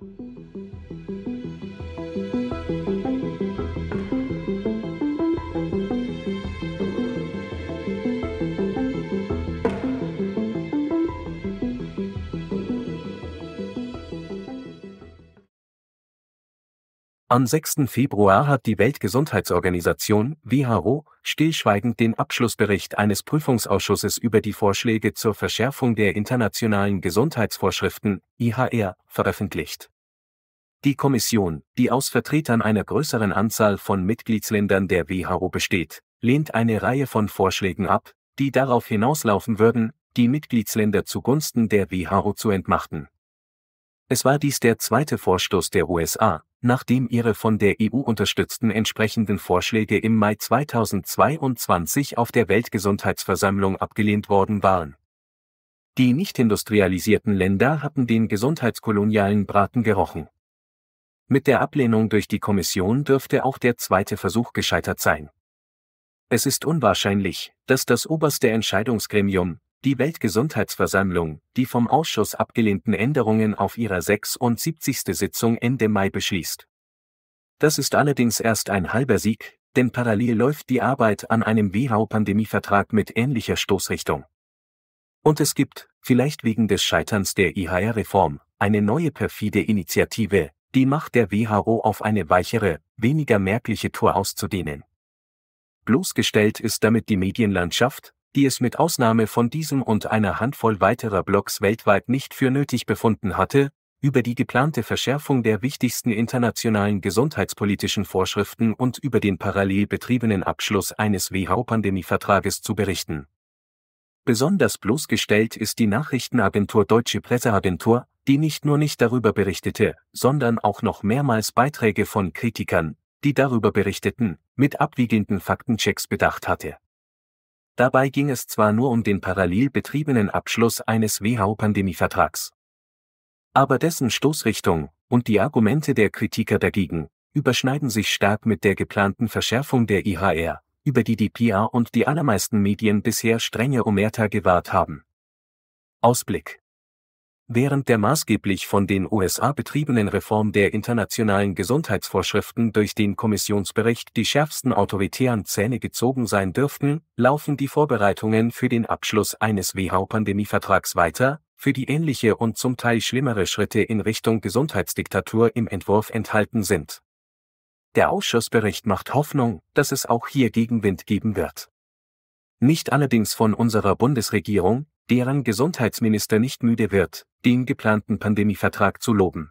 thank you Am 6. Februar hat die Weltgesundheitsorganisation WHO stillschweigend den Abschlussbericht eines Prüfungsausschusses über die Vorschläge zur Verschärfung der internationalen Gesundheitsvorschriften IHR veröffentlicht. Die Kommission, die aus Vertretern einer größeren Anzahl von Mitgliedsländern der WHO besteht, lehnt eine Reihe von Vorschlägen ab, die darauf hinauslaufen würden, die Mitgliedsländer zugunsten der WHO zu entmachten es war dies der zweite Vorstoß der USA, nachdem ihre von der EU unterstützten entsprechenden Vorschläge im Mai 2022 auf der Weltgesundheitsversammlung abgelehnt worden waren. Die nicht industrialisierten Länder hatten den gesundheitskolonialen Braten gerochen. Mit der Ablehnung durch die Kommission dürfte auch der zweite Versuch gescheitert sein. Es ist unwahrscheinlich, dass das oberste Entscheidungsgremium, die Weltgesundheitsversammlung, die vom Ausschuss abgelehnten Änderungen auf ihrer 76. Sitzung Ende Mai beschließt. Das ist allerdings erst ein halber Sieg, denn parallel läuft die Arbeit an einem WHO-Pandemievertrag mit ähnlicher Stoßrichtung. Und es gibt, vielleicht wegen des Scheiterns der IHR-Reform, eine neue perfide Initiative, die Macht der WHO auf eine weichere, weniger merkliche Tour auszudehnen. Bloßgestellt ist damit die Medienlandschaft, die es mit Ausnahme von diesem und einer Handvoll weiterer Blocks weltweit nicht für nötig befunden hatte, über die geplante Verschärfung der wichtigsten internationalen gesundheitspolitischen Vorschriften und über den parallel betriebenen Abschluss eines WHO-Pandemievertrages zu berichten. Besonders bloßgestellt ist die Nachrichtenagentur Deutsche Presseagentur, die nicht nur nicht darüber berichtete, sondern auch noch mehrmals Beiträge von Kritikern, die darüber berichteten, mit abwiegelnden Faktenchecks bedacht hatte. Dabei ging es zwar nur um den parallel betriebenen Abschluss eines WHO-Pandemievertrags. Aber dessen Stoßrichtung und die Argumente der Kritiker dagegen überschneiden sich stark mit der geplanten Verschärfung der IHR, über die die PR und die allermeisten Medien bisher strenge Omerta gewahrt haben. Ausblick Während der maßgeblich von den USA betriebenen Reform der internationalen Gesundheitsvorschriften durch den Kommissionsbericht die schärfsten autoritären Zähne gezogen sein dürften, laufen die Vorbereitungen für den Abschluss eines WHO-Pandemievertrags weiter, für die ähnliche und zum Teil schlimmere Schritte in Richtung Gesundheitsdiktatur im Entwurf enthalten sind. Der Ausschussbericht macht Hoffnung, dass es auch hier Gegenwind geben wird. Nicht allerdings von unserer Bundesregierung, deren Gesundheitsminister nicht müde wird, den geplanten Pandemievertrag zu loben.